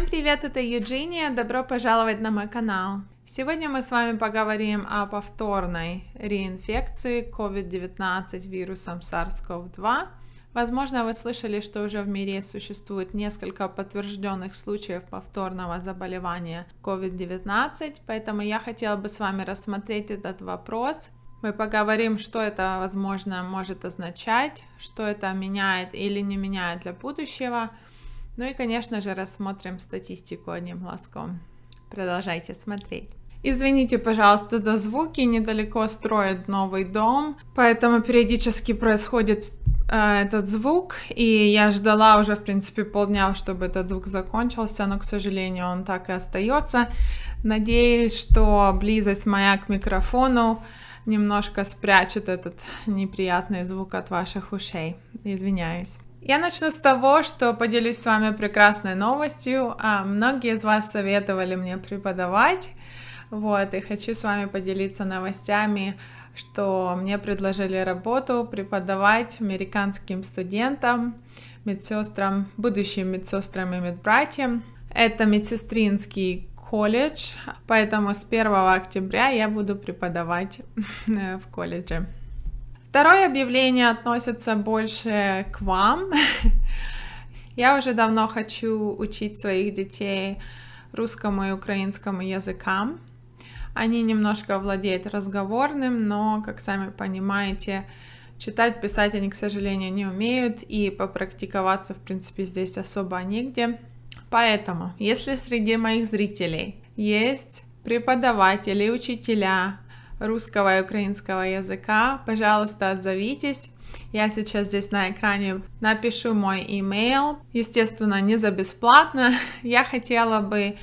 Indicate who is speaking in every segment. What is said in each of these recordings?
Speaker 1: Всем привет, это Евгения, добро пожаловать на мой канал. Сегодня мы с вами поговорим о повторной реинфекции COVID-19 вирусом SARS-CoV-2. Возможно, вы слышали, что уже в мире существует несколько подтвержденных случаев повторного заболевания COVID-19, поэтому я хотела бы с вами рассмотреть этот вопрос мы поговорим, что это, возможно, может означать, что это меняет или не меняет для будущего. Ну и, конечно же, рассмотрим статистику одним глазком. Продолжайте смотреть. Извините, пожалуйста, за звуки, недалеко строят новый дом, поэтому периодически происходит э, этот звук, и я ждала уже, в принципе, полдня, чтобы этот звук закончился, но, к сожалению, он так и остается. Надеюсь, что близость моя к микрофону немножко спрячет этот неприятный звук от ваших ушей. Извиняюсь. Я начну с того, что поделюсь с вами прекрасной новостью. А, многие из вас советовали мне преподавать, вот, и хочу с вами поделиться новостями, что мне предложили работу преподавать американским студентам, медсестрам, будущим медсестрам и медбратьям. Это медсестринский колледж, поэтому с 1 октября я буду преподавать в колледже. Второе объявление относится больше к вам. Я уже давно хочу учить своих детей русскому и украинскому языкам. Они немножко владеют разговорным, но, как сами понимаете, читать, писать они, к сожалению, не умеют, и попрактиковаться, в принципе, здесь особо негде. Поэтому, если среди моих зрителей есть преподаватели, учителя, русского и украинского языка, пожалуйста, отзовитесь. Я сейчас здесь на экране напишу мой email. Естественно, не за бесплатно. Я хотела бы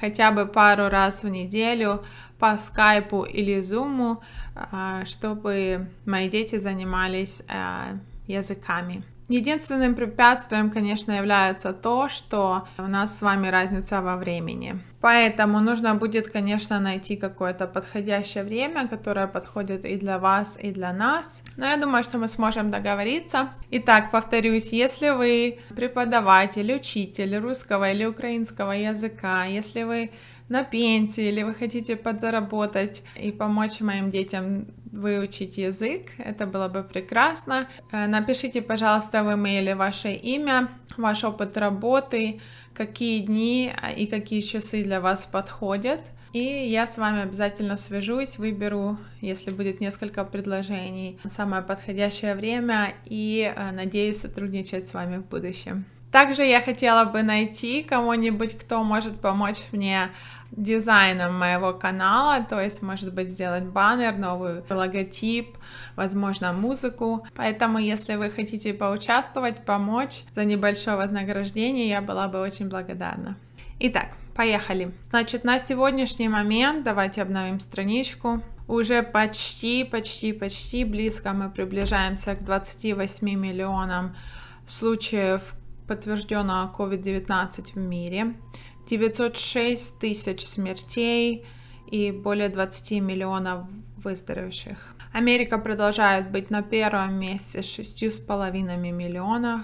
Speaker 1: хотя бы пару раз в неделю по скайпу или зуму, а, чтобы мои дети занимались а, языками. Единственным препятствием, конечно, является то, что у нас с вами разница во времени. Поэтому нужно будет, конечно, найти какое-то подходящее время, которое подходит и для вас, и для нас. Но я думаю, что мы сможем договориться. Итак, повторюсь, если вы преподаватель, учитель русского или украинского языка, если вы на пенсии или вы хотите подзаработать и помочь моим детям выучить язык, это было бы прекрасно. Э, напишите, пожалуйста, в имейле ваше имя, ваш опыт работы, какие дни а, и какие часы для вас подходят. И я с вами обязательно свяжусь, выберу, если будет несколько предложений, самое подходящее время и э, надеюсь сотрудничать с вами в будущем. Также я хотела бы найти кого-нибудь, кто может помочь мне дизайном моего канала, то есть, может быть, сделать баннер, новый логотип, возможно, музыку. Поэтому, если вы хотите поучаствовать, помочь за небольшое вознаграждение, я была бы очень благодарна. Итак, поехали. Значит, на сегодняшний момент, давайте обновим страничку, уже почти, почти, почти близко мы приближаемся к 28 миллионам случаев подтверждено COVID-19 в мире, 906 тысяч смертей и более 20 миллионов выздоровевших. Америка продолжает быть на первом месте с 6,5 миллионов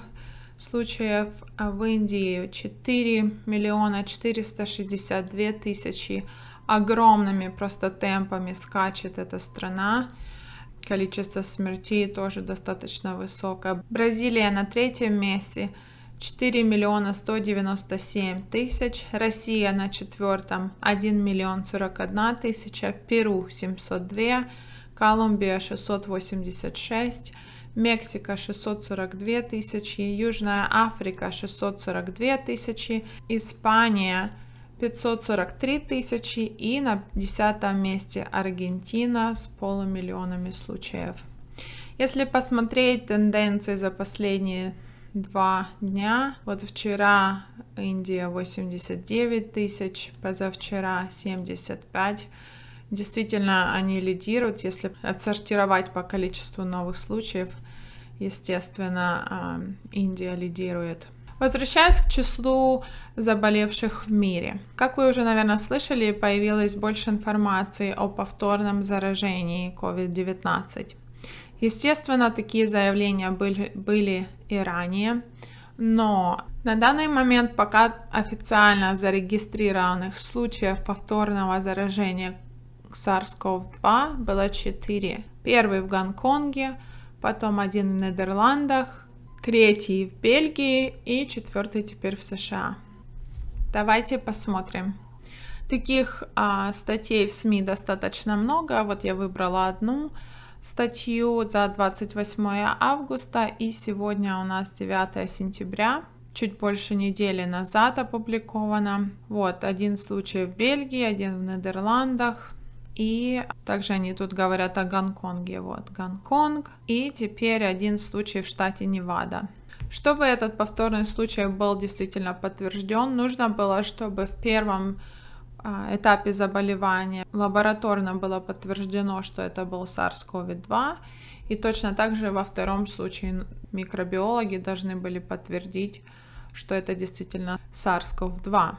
Speaker 1: случаев, а в Индии 4 миллиона 462 тысячи. Огромными просто темпами скачет эта страна. Количество смертей тоже достаточно высокое. Бразилия на третьем месте – 4 миллиона 197 тысяч, Россия на четвертом 1 миллион 41 тысяча, Перу 702, Колумбия 686, Мексика 642 тысячи, Южная Африка 642 тысячи, Испания 543 тысячи и на десятом месте Аргентина с полумиллионами случаев. Если посмотреть тенденции за последние два дня. Вот вчера Индия 89 тысяч, позавчера 75. Действительно, они лидируют, если отсортировать по количеству новых случаев. Естественно, Индия лидирует. Возвращаясь к числу заболевших в мире. Как вы уже, наверное, слышали, появилось больше информации о повторном заражении COVID-19. Естественно, такие заявления были, были и ранее, но на данный момент пока официально зарегистрированных случаев повторного заражения SARS-CoV-2 было 4. Первый в Гонконге, потом один в Нидерландах, третий в Бельгии и четвертый теперь в США. Давайте посмотрим. Таких а, статей в СМИ достаточно много, вот я выбрала одну – статью за 28 августа, и сегодня у нас 9 сентября чуть больше недели назад опубликовано. Вот, один случай в Бельгии, один в Нидерландах. И также они тут говорят о Гонконге. Вот, Гонконг. И теперь один случай в штате Невада. Чтобы этот повторный случай был действительно подтвержден, нужно было, чтобы в первом а, этапе заболевания. Лабораторно было подтверждено, что это был SARS-CoV-2, и точно так же во втором случае микробиологи должны были подтвердить, что это действительно SARS-CoV-2.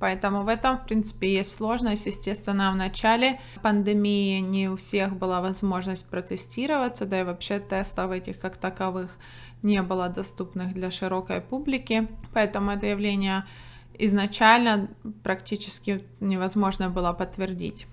Speaker 1: Поэтому в этом, в принципе, есть сложность. Естественно, в начале пандемии не у всех была возможность протестироваться, да и вообще тестов этих как таковых не было доступных для широкой публики. Поэтому это явление изначально практически невозможно было подтвердить.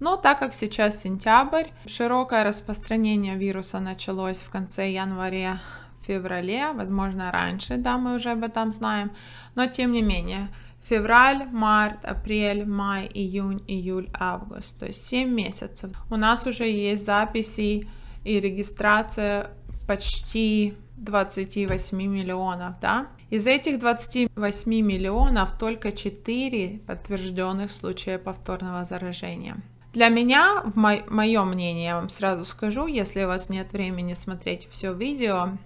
Speaker 1: Но так как сейчас сентябрь, широкое распространение вируса началось в конце января, феврале, возможно раньше, да, мы уже об этом знаем, но тем не менее, февраль, март, апрель, май, июнь, июль, август, то есть 7 месяцев. У нас уже есть записи и регистрация почти 28 миллионов, да? Из этих 28 миллионов только 4 подтвержденных случая повторного заражения. Для меня, в мо- мое мнение, я вам сразу скажу, если у вас нет времени смотреть все видео,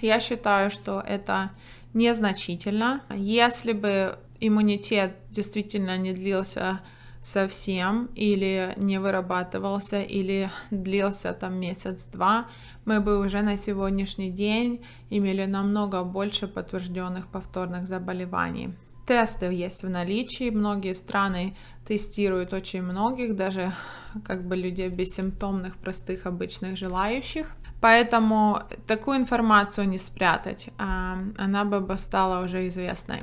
Speaker 1: я считаю, что это незначительно. Если бы иммунитет действительно не длился совсем или не вырабатывался или длился там месяц-два, мы бы уже на сегодняшний день имели намного больше подтвержденных повторных заболеваний. Тесты есть в наличии, многие страны тестируют очень многих, даже как бы людей бессимптомных, простых, обычных желающих. Поэтому такую информацию не спрятать, а она бы стала уже известной.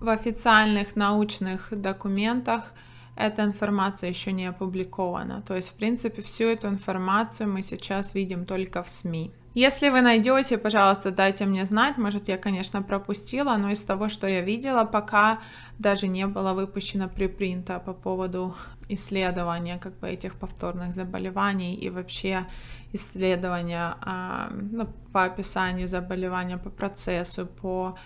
Speaker 1: В официальных научных документах эта информация еще не опубликована. То есть, в принципе, всю эту информацию мы сейчас видим только в СМИ. Если вы найдете, пожалуйста, дайте мне знать. Может, я, конечно, пропустила, но из того, что я видела, пока даже не было выпущено припринта по поводу исследования как бы этих повторных заболеваний и вообще исследования а, ну, по описанию заболевания, по процессу, по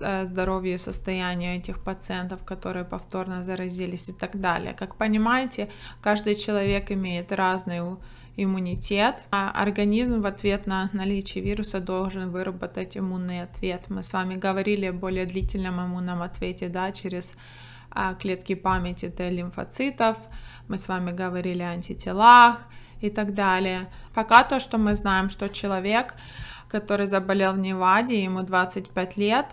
Speaker 1: э, здоровью и состоянию этих пациентов, которые повторно заразились и так далее. Как понимаете, каждый человек имеет разную иммунитет, а организм в ответ на наличие вируса должен выработать иммунный ответ. Мы с вами говорили о более длительном иммунном ответе, да, через а, клетки памяти Т-лимфоцитов, мы с вами говорили о антителах и так далее. Пока то, что мы знаем, что человек, который заболел в Неваде, ему 25 лет,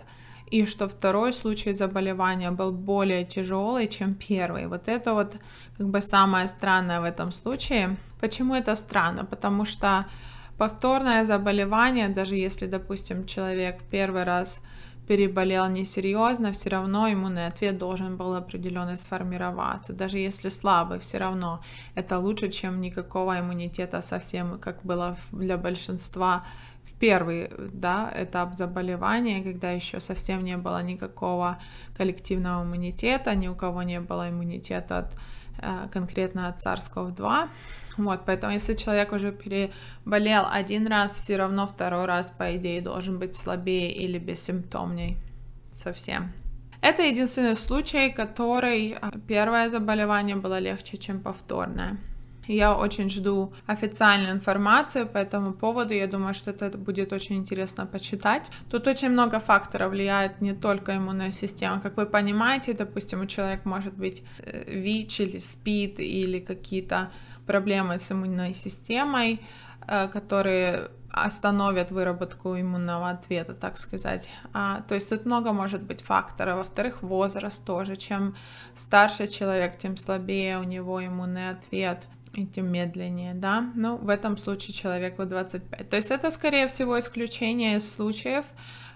Speaker 1: и что второй случай заболевания был более тяжелый, чем первый. Вот это вот как бы самое странное в этом случае. Почему это странно? Потому что повторное заболевание, даже если, допустим, человек первый раз переболел несерьезно, все равно иммунный ответ должен был определенно сформироваться. Даже если слабый, все равно это лучше, чем никакого иммунитета совсем, как было для большинства в первый да, этап заболевания, когда еще совсем не было никакого коллективного иммунитета, ни у кого не было иммунитета от, э, конкретно от SARS-CoV-2. Вот, поэтому если человек уже переболел один раз, все равно второй раз, по идее, должен быть слабее или бессимптомней совсем. Это единственный случай, который а, первое заболевание было легче, чем повторное. Я очень жду официальную информацию по этому поводу. Я думаю, что это будет очень интересно почитать. Тут очень много факторов влияет не только иммунная система. Как вы понимаете, допустим, у человека может быть э, ВИЧ или СПИД или какие-то проблемы с иммунной системой, э, которые остановят выработку иммунного ответа, так сказать. А, то есть тут много может быть факторов. Во-вторых, возраст тоже. Чем старше человек, тем слабее у него иммунный ответ и тем медленнее, да? Ну, в этом случае человеку 25. То есть это, скорее всего, исключение из случаев,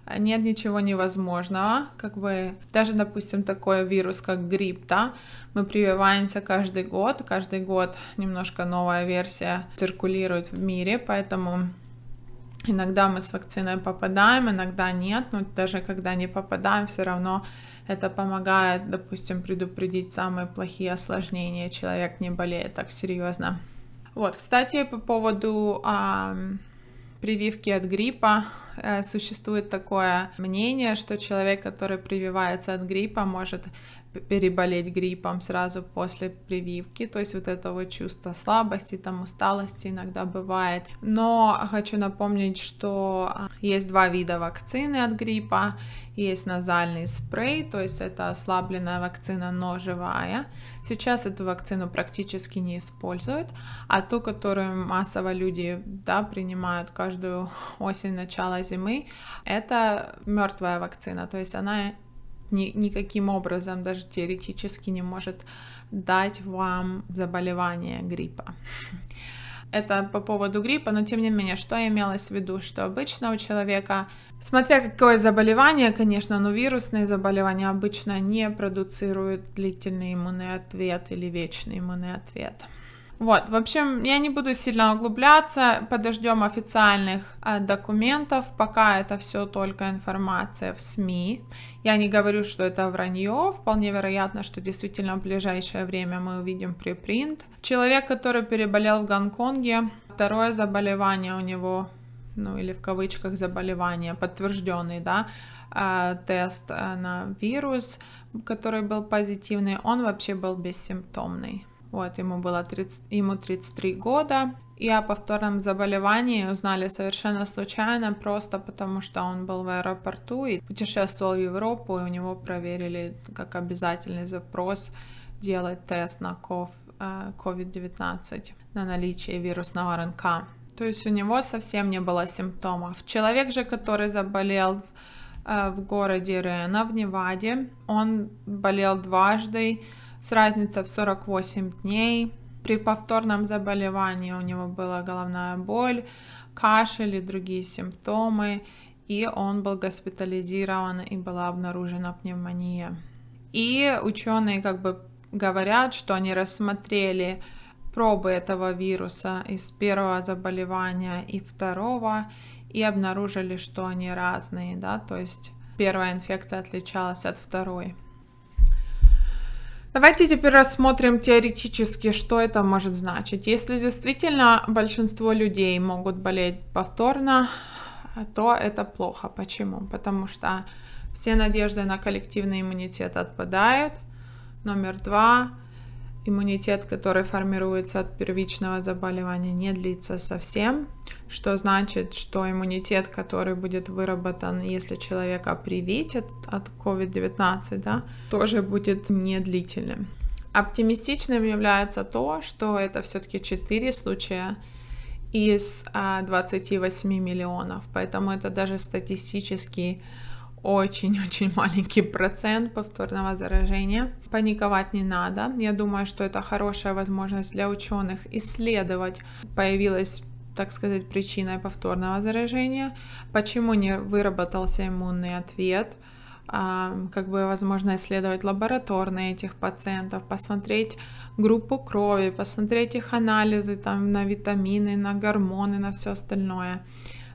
Speaker 1: а, нет ничего невозможного, как бы даже, допустим, такой вирус, как грипп, да, мы прививаемся каждый год, каждый год немножко новая версия циркулирует в мире, поэтому иногда мы с вакциной попадаем, иногда нет, но даже когда не попадаем, все равно это помогает, допустим, предупредить самые плохие осложнения. Человек не болеет так серьезно. Вот, кстати, по поводу э, прививки от гриппа э, существует такое мнение, что человек, который прививается от гриппа, может переболеть гриппом сразу после прививки, то есть вот этого вот чувство слабости, там усталости иногда бывает. Но хочу напомнить, что а, есть два вида вакцины от гриппа. Есть назальный спрей, то есть это ослабленная вакцина, но живая. Сейчас эту вакцину практически не используют, а ту, которую массово люди да, принимают каждую осень, начало зимы, это мертвая вакцина, то есть она ни, никаким образом, даже теоретически не может дать вам заболевание гриппа. Это по поводу гриппа, но тем не менее, что имелось в виду, что обычно у человека, смотря какое заболевание, конечно, но ну, вирусные заболевания обычно не продуцируют длительный иммунный ответ или вечный иммунный ответ. Вот, в общем, я не буду сильно углубляться, подождем официальных э, документов, пока это все только информация в СМИ. Я не говорю, что это вранье, вполне вероятно, что действительно в ближайшее время мы увидим припринт. Человек, который переболел в Гонконге, второе заболевание у него, ну или в кавычках заболевание, подтвержденный, да, э, тест э, на вирус, который был позитивный, он вообще был бессимптомный. Вот, ему было 30, ему 33 года. И о повторном заболевании узнали совершенно случайно, просто потому что он был в аэропорту и путешествовал в Европу, и у него проверили как обязательный запрос делать тест на COVID-19 э, на наличие вирусного РНК. То есть у него совсем не было симптомов. Человек же, который заболел в э, городе Рена в Неваде, он болел дважды, с разницей в 48 дней. При повторном заболевании у него была головная боль, кашель и другие симптомы, и он был госпитализирован и была обнаружена пневмония. И ученые как бы говорят, что они рассмотрели пробы этого вируса из первого заболевания и второго и обнаружили, что они разные, да, то есть первая инфекция отличалась от второй. Давайте теперь рассмотрим теоретически, что это может значить. Если действительно большинство людей могут болеть повторно, то это плохо. Почему? Потому что все надежды на коллективный иммунитет отпадают. Номер два – Иммунитет, который формируется от первичного заболевания, не длится совсем, что значит, что иммунитет, который будет выработан, если человека привить от, от COVID-19, да, тоже будет недлительным. Оптимистичным является то, что это все-таки 4 случая из 28 а, миллионов, поэтому это даже статистически очень-очень маленький процент повторного заражения. Паниковать не надо. Я думаю, что это хорошая возможность для ученых исследовать, появилась так сказать, причина повторного заражения, почему не выработался иммунный ответ, а, как бы возможно исследовать лабораторные этих пациентов, посмотреть группу крови, посмотреть их анализы там на витамины, на гормоны, на все остальное.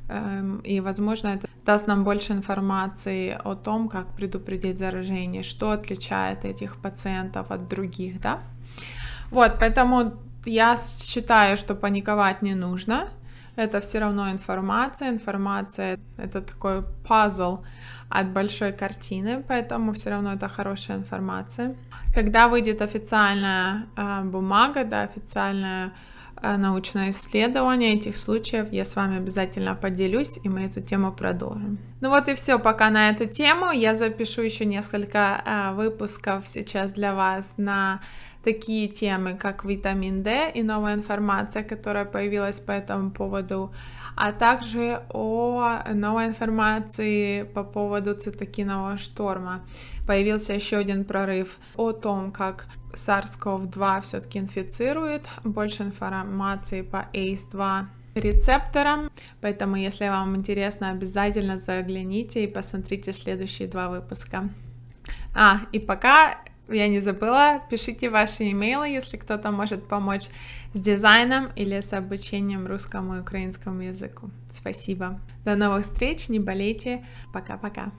Speaker 1: Эм, и, возможно, это даст нам больше информации о том, как предупредить заражение, что отличает этих пациентов от других, да. Вот, поэтому я считаю, что паниковать не нужно. Это все равно информация. Информация — это такой пазл от большой картины, поэтому все равно это хорошая информация. Когда выйдет официальная э, бумага, да, официальная Э, научное исследование этих случаев. Я с вами обязательно поделюсь, и мы эту тему продолжим. Ну вот и все пока на эту тему. Я запишу еще несколько э, выпусков сейчас для вас на такие темы, как витамин D и новая информация, которая появилась по этому поводу, а также о новой информации по поводу цитокинового шторма. Появился еще один прорыв о том, как SARS-CoV-2 все-таки инфицирует. Больше информации по ACE2 рецепторам, поэтому если вам интересно, обязательно загляните и посмотрите следующие два выпуска. А, и пока я не забыла, пишите ваши имейлы, если кто-то может помочь с дизайном или с обучением русскому и украинскому языку. Спасибо. До новых встреч, не болейте. Пока-пока.